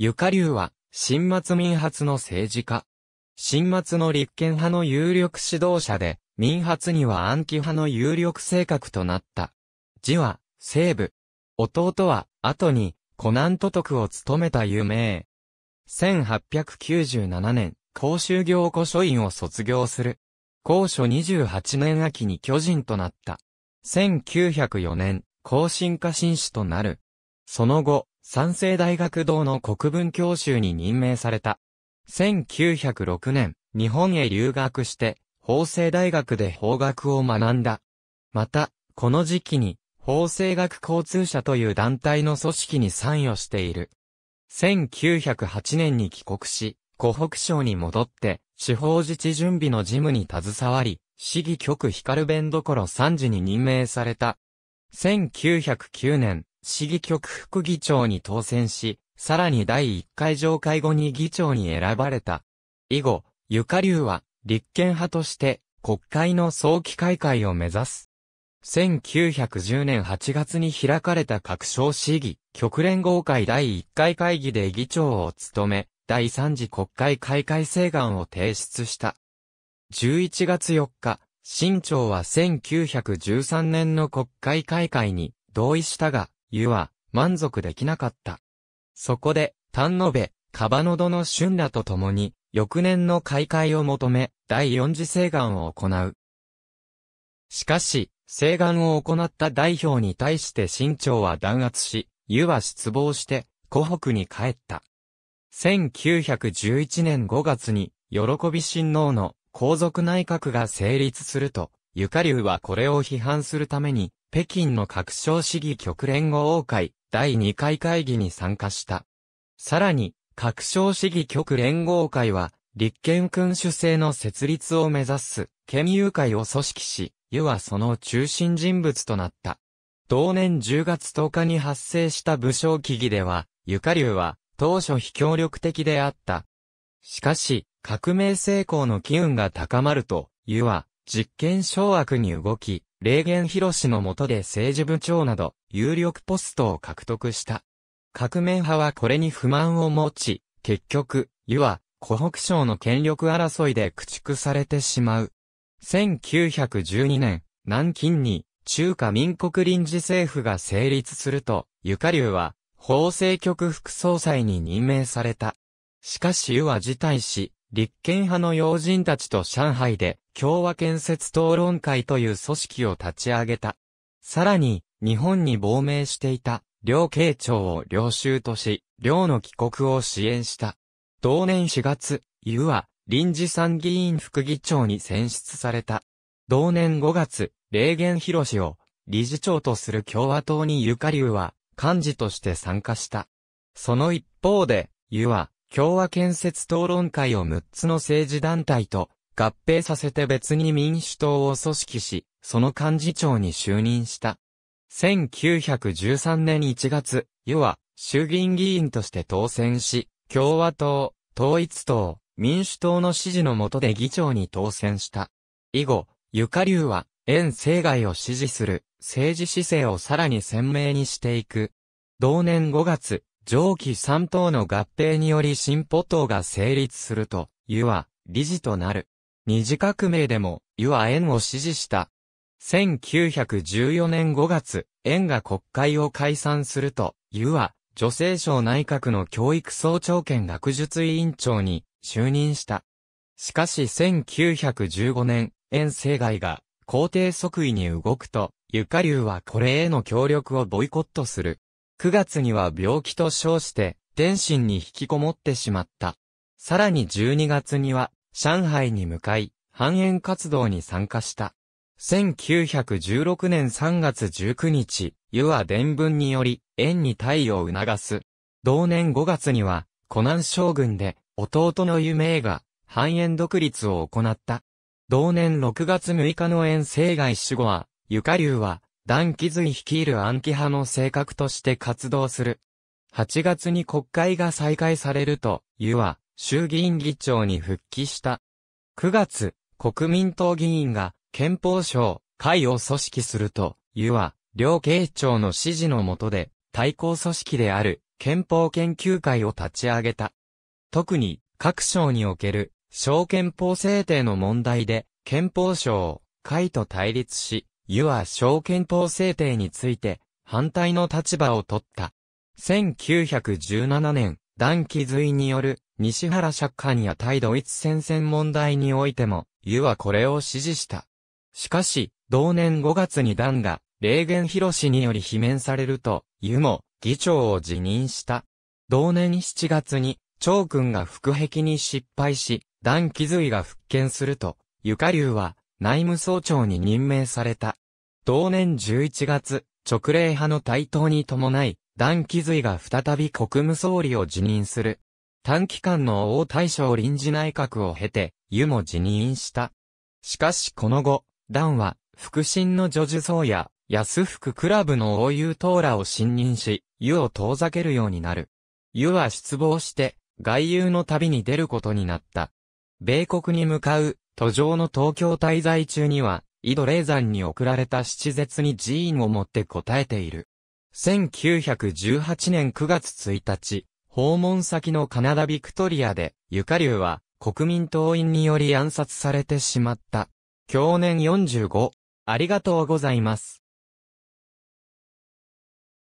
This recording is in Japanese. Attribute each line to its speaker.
Speaker 1: ゆかりゅうは、新末民発の政治家。新末の立憲派の有力指導者で、民発には暗記派の有力性格となった。字は、西部。弟は、後に、湖南都督を務めた有名。1897年、公衆行古書院を卒業する。公書28年秋に巨人となった。1904年、更新家新種となる。その後、三世大学堂の国文教習に任命された。1906年、日本へ留学して、法政大学で法学を学んだ。また、この時期に、法政学交通社という団体の組織に参与している。1908年に帰国し、湖北省に戻って、司法自治準備の事務に携わり、市議局光弁所三次3時に任命された。1909年、市議局副議長に当選し、さらに第1回上会後に議長に選ばれた。以後、ゆかりゅうは、立憲派として、国会の早期開会を目指す。1910年8月に開かれた各省市議、局連合会第1回会議で議長を務め、第3次国会開会請願を提出した。11月4日、新庁は1913年の国会開会に同意したが、湯は満足できなかった。そこで、丹野部、カバノドの春らと共に、翌年の開会を求め、第四次請願を行う。しかし、請願を行った代表に対して新朝は弾圧し、湯は失望して、湖北に帰った。1911年5月に、喜び親王の皇族内閣が成立すると、ゆかりうはこれを批判するために、北京の拡張市議局連合会第2回会議に参加した。さらに、拡張市議局連合会は、立憲君主制の設立を目指す、県友会を組織し、湯はその中心人物となった。同年10月10日に発生した武将起義では、ゆかりゅうは、当初非協力的であった。しかし、革命成功の機運が高まると、湯は、実権掌握に動き、霊源広氏の下で政治部長など、有力ポストを獲得した。革命派はこれに不満を持ち、結局、湯は、湖北省の権力争いで駆逐されてしまう。1912年、南京に、中華民国臨時政府が成立すると、ゆかりゅうは、法制局副総裁に任命された。しかし湯は辞退し、立憲派の要人たちと上海で共和建設討論会という組織を立ち上げた。さらに、日本に亡命していた、両慶長を領収とし、両の帰国を支援した。同年4月、湯は、臨時参議院副議長に選出された。同年5月、霊源博士を理事長とする共和党にゆかりゅうは幹事として参加した。その一方で、ゆは共和建設討論会を6つの政治団体と合併させて別に民主党を組織し、その幹事長に就任した。1913年1月、世は衆議院議員として当選し、共和党、統一党、民主党の支持の下で議長に当選した。以後、ゆかりゅうは、遠征外を支持する政治姿勢をさらに鮮明にしていく。同年5月、上記3党の合併により新歩党が成立すると、湯は理事となる。二次革命でも、湯は円を支持した。1914年5月、円が国会を解散すると、湯は女性省内閣の教育総長兼学術委員長に就任した。しかし1915年、円政外が皇帝即位に動くと、ゆかりはこれへの協力をボイコットする。9月には病気と称して、天津に引きこもってしまった。さらに12月には、上海に向かい、繁栄活動に参加した。1916年3月19日、湯は伝聞により、縁に退を促す。同年5月には、湖南将軍で、弟の夢が、繁栄独立を行った。同年6月6日の遠征外死後は、ゆかは、ダン・キズイ率いる暗記派の性格として活動する。8月に国会が再開されると、ユは衆議院議長に復帰した。9月、国民党議員が憲法省会を組織すると、ユは両警長の指示の下で対抗組織である憲法研究会を立ち上げた。特に各省における小憲法制定の問題で憲法省会と対立し、ユア小憲法制定について反対の立場を取った。1917年、段気髄による西原釈迦にや対ドイツ戦線問題においても、ユはこれを支持した。しかし、同年5月に段が、霊言広氏により罷免されると、ユも議長を辞任した。同年7月に、長君が腹壁に失敗し、段気髄が復権すると、ゆかりゅうは、内務総長に任命された。同年11月、直令派の台頭に伴い、段気髄が再び国務総理を辞任する。短期間の王大将臨時内閣を経て、湯も辞任した。しかしこの後、段は、副審の女樹僧や、安福クラブの王湯党らを信任し、湯を遠ざけるようになる。湯は失望して、外遊の旅に出ることになった。米国に向かう途上の東京滞在中には、井戸霊山に送られた七絶に寺院を持って答えている。1918年9月1日、訪問先のカナダビクトリアで、ゆかりゅうは国民党員により暗殺されてしまった。去年45。ありがとうございます。